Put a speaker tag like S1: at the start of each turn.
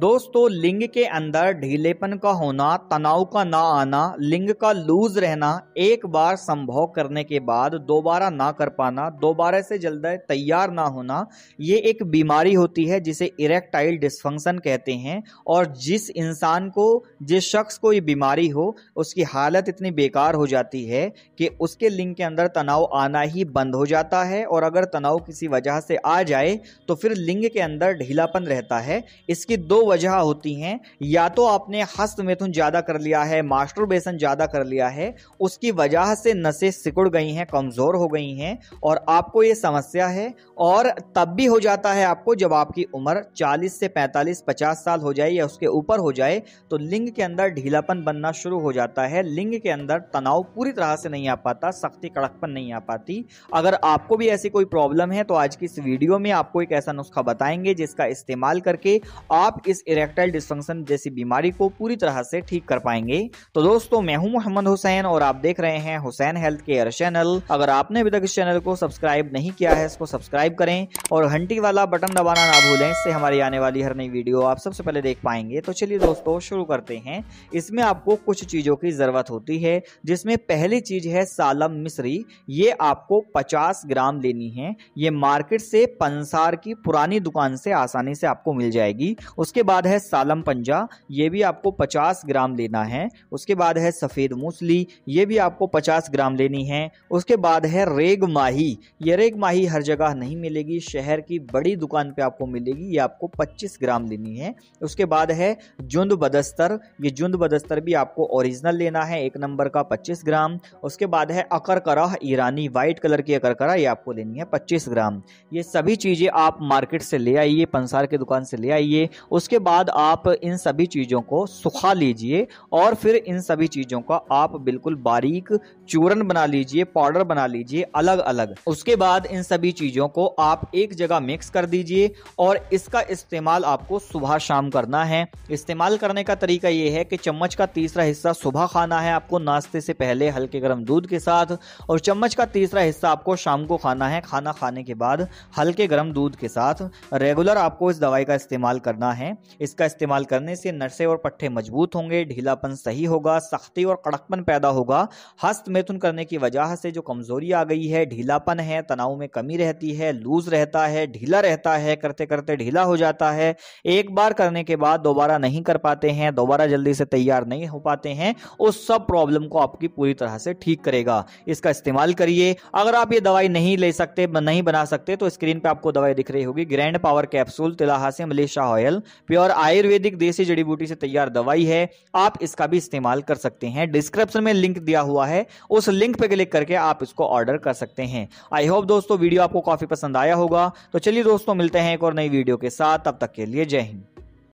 S1: दोस्तों लिंग के अंदर ढीलेपन का होना तनाव का ना आना लिंग का लूज रहना एक बार संभव करने के बाद दोबारा ना कर पाना दोबारा से जल्द तैयार ना होना ये एक बीमारी होती है जिसे इरेक्टाइल डिस्फंक्शन कहते हैं और जिस इंसान को जिस शख्स को ये बीमारी हो उसकी हालत इतनी बेकार हो जाती है कि उसके लिंग के अंदर तनाव आना ही बंद हो जाता है और अगर तनाव किसी वजह से आ जाए तो फिर लिंग के अंदर ढीलापन रहता है इसकी दो वजह होती हैं या तो आपने हस्त मिथुन ज़्यादा कर लिया है मास्टर बेसन ज़्यादा कर लिया है उसकी वजह से नसें सिकुड़ गई हैं कमज़ोर हो गई हैं और आपको ये समस्या है और तब भी हो जाता है आपको जब आपकी उम्र 40 से 45 50 साल हो जाए या उसके ऊपर हो जाए तो लिंग के अंदर ढीलापन बनना शुरू हो जाता है लिंग के अंदर तनाव पूरी तरह से नहीं आ पाता सख्ती कड़कपन नहीं आ पाती अगर आपको भी ऐसी कोई प्रॉब्लम है तो आज की इस वीडियो में आपको एक ऐसा नुस्खा बताएंगे जिसका इस्तेमाल करके आप इस इस इरेक्टाइल डिस्फंक्शन जैसी बीमारी को पूरी तरह से ठीक कर पाएंगे तो दोस्तों मैं हूं मोहम्मद हुसैन और आप देख रहे हैं हुसैन हेल्थ केयर चैनल अगर आपने अभी तक इस चैनल को सब्सक्राइब नहीं किया है इसको सब्सक्राइब करें और घंटी वाला बटन दबाना ना भूलें इससे हमारी आने वाली हर नई वीडियो आप सबसे पहले देख पाएंगे तो चलिए दोस्तों शुरू करते हैं इसमें आपको कुछ चीजों की जरूरत होती है जिसमें पहली चीज है सालम मिश्री ये आपको पचास ग्राम लेनी है ये मार्केट से पंसार की पुरानी दुकान से आसानी से आपको मिल जाएगी उसके बाद है सालम पंजा ये भी आपको 50 ग्राम लेना है उसके बाद है सफ़ेद मूसली ये भी आपको 50 ग्राम लेनी है उसके बाद है रेग माही ये रेग माही हर जगह नहीं मिलेगी शहर की बड़ी दुकान पे आपको मिलेगी ये आपको 25 ग्राम लेनी है उसके बाद है जुंद बदस्तर ये जुंद बदस्तर भी आपको ओरिजिनल लेना है एक नंबर का पच्चीस ग्राम उसके बाद है अकरकरा ईरानी वाइट कलर की अकरकरा ये आपको लेनी है पच्चीस ग्राम ये सभी चीज़ें आप मार्केट से ले आइए पंसार की दुकान से ले आइए उसके उसके बाद आप इन सभी चीज़ों को सुखा लीजिए और फिर इन सभी चीज़ों का आप बिल्कुल बारीक चूरन बना लीजिए पाउडर बना लीजिए अलग अलग उसके बाद इन सभी चीज़ों को आप एक जगह मिक्स कर दीजिए और इसका इस्तेमाल आपको सुबह शाम करना है इस्तेमाल करने का तरीका ये है कि चम्मच का तीसरा हिस्सा सुबह खाना है आपको नाश्ते से पहले हल्के गर्म दूध के साथ और चम्मच का तीसरा हिस्सा आपको शाम को खाना है खाना खाने के बाद हल्के गर्म दूध के साथ रेगुलर आपको इस दवाई का इस्तेमाल करना है इसका इस्तेमाल करने से नशे और पट्टे मजबूत होंगे ढीलापन सही होगा सख्ती और कड़कपन पैदा होगा हस्त मैथुन करने की वजह से जो कमजोरी आ गई है ढीलापन है तनाव में कमी रहती है लूज रहता है ढीला रहता है करते करते ढीला हो जाता है एक बार करने के बाद दोबारा नहीं कर पाते हैं दोबारा जल्दी से तैयार नहीं हो पाते हैं उस सब प्रॉब्लम को आपकी पूरी तरह से ठीक करेगा इसका इस्तेमाल करिए अगर आप ये दवाई नहीं ले सकते नहीं बना सकते तो स्क्रीन पर आपको दवाई दिख रही होगी ग्रैंड पावर कैप्सूल से Malaysia oil pure pure Ayurvedic देसी जड़ी बूटी से तैयार दवाई है आप इसका भी इस्तेमाल कर सकते हैं डिस्क्रिप्शन में लिंक दिया हुआ है उस लिंक पर क्लिक करके आप इसको ऑर्डर कर सकते हैं आई होप दोस्तों वीडियो आपको काफी पसंद आया होगा तो चलिए दोस्तों मिलते हैं एक और नई वीडियो के साथ तब तक के लिए जय हिंद